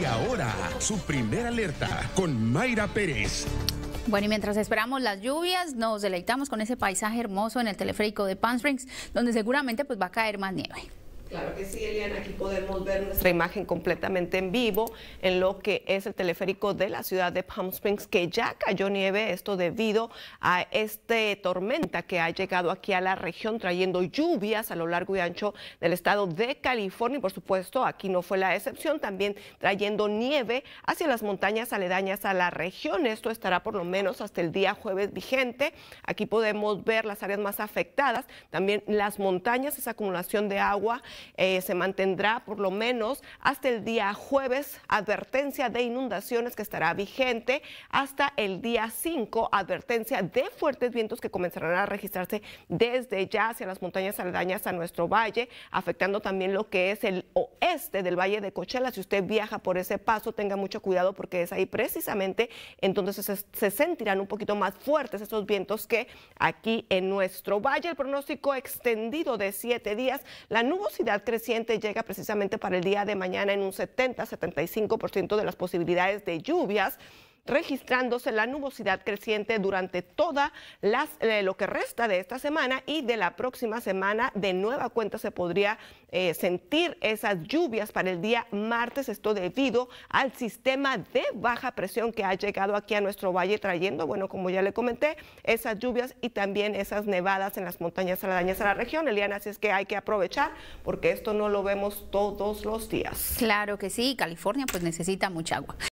Y ahora, su primera alerta con Mayra Pérez. Bueno, y mientras esperamos las lluvias, nos deleitamos con ese paisaje hermoso en el teleférico de Palm Springs, donde seguramente pues, va a caer más nieve. Claro que sí, Eliana, aquí podemos ver nuestra imagen completamente en vivo en lo que es el teleférico de la ciudad de Palm Springs, que ya cayó nieve, esto debido a esta tormenta que ha llegado aquí a la región trayendo lluvias a lo largo y ancho del estado de California y por supuesto aquí no fue la excepción, también trayendo nieve hacia las montañas aledañas a la región, esto estará por lo menos hasta el día jueves vigente, aquí podemos ver las áreas más afectadas, también las montañas, esa acumulación de agua eh, se mantendrá por lo menos hasta el día jueves advertencia de inundaciones que estará vigente hasta el día 5 advertencia de fuertes vientos que comenzarán a registrarse desde ya hacia las montañas aledañas a nuestro valle, afectando también lo que es el oeste del valle de Cochela. Si usted viaja por ese paso, tenga mucho cuidado porque es ahí precisamente entonces se, se sentirán un poquito más fuertes esos vientos que aquí en nuestro valle. El pronóstico extendido de siete días, la nubosidad creciente llega precisamente para el día de mañana en un 70-75% de las posibilidades de lluvias registrándose la nubosidad creciente durante toda las, eh, lo que resta de esta semana y de la próxima semana. De nueva cuenta se podría eh, sentir esas lluvias para el día martes, esto debido al sistema de baja presión que ha llegado aquí a nuestro valle trayendo, bueno, como ya le comenté, esas lluvias y también esas nevadas en las montañas saladañas de la región. Eliana, así es que hay que aprovechar porque esto no lo vemos todos los días. Claro que sí, California pues necesita mucha agua.